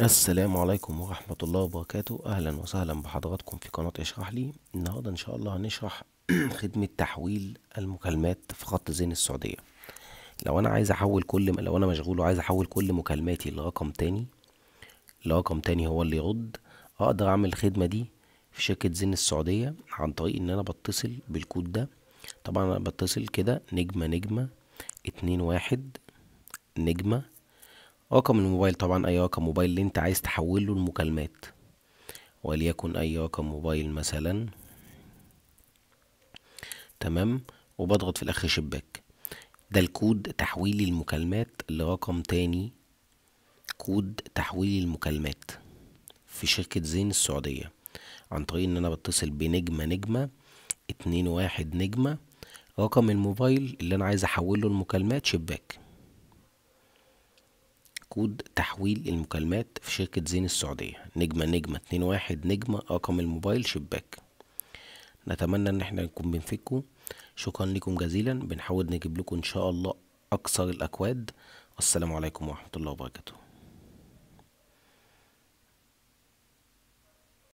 السلام عليكم ورحمة الله وبركاته أهلا وسهلا بحضراتكم في قناة اشرح لي النهاردة إن شاء الله هنشرح خدمة تحويل المكالمات في خط زين السعودية لو أنا عايز أحول كل لو أنا مشغول وعايز أحول كل مكالماتي لرقم تاني لرقم تاني هو اللي يرد أقدر أعمل الخدمة دي في شركة زين السعودية عن طريق إن أنا بتصل بالكود ده طبعا أنا بتصل كده نجمة نجمة اتنين واحد نجمة رقم الموبايل طبعا اي رقم موبايل اللي انت عايز تحول له المكالمات وليكن اي رقم موبايل مثلا تمام وبضغط في الاخر شباك ده الكود تحويل المكالمات لرقم تاني كود تحويل المكالمات في شركة زين السعودية عن طريق ان انا بتصل بنجمة نجمة اتنين واحد نجمة رقم الموبايل اللي انا عايز احوله المكالمات شباك كود تحويل المكالمات في شركة زين السعودية نجمة نجمة اتنين واحد نجمة رقم الموبايل شباك نتمنى ان احنا نكون بنفيدكم شكرا لكم جزيلا بنحاول نجيب لكم ان شاء الله اكثر الاكواد السلام عليكم ورحمة الله وبركاته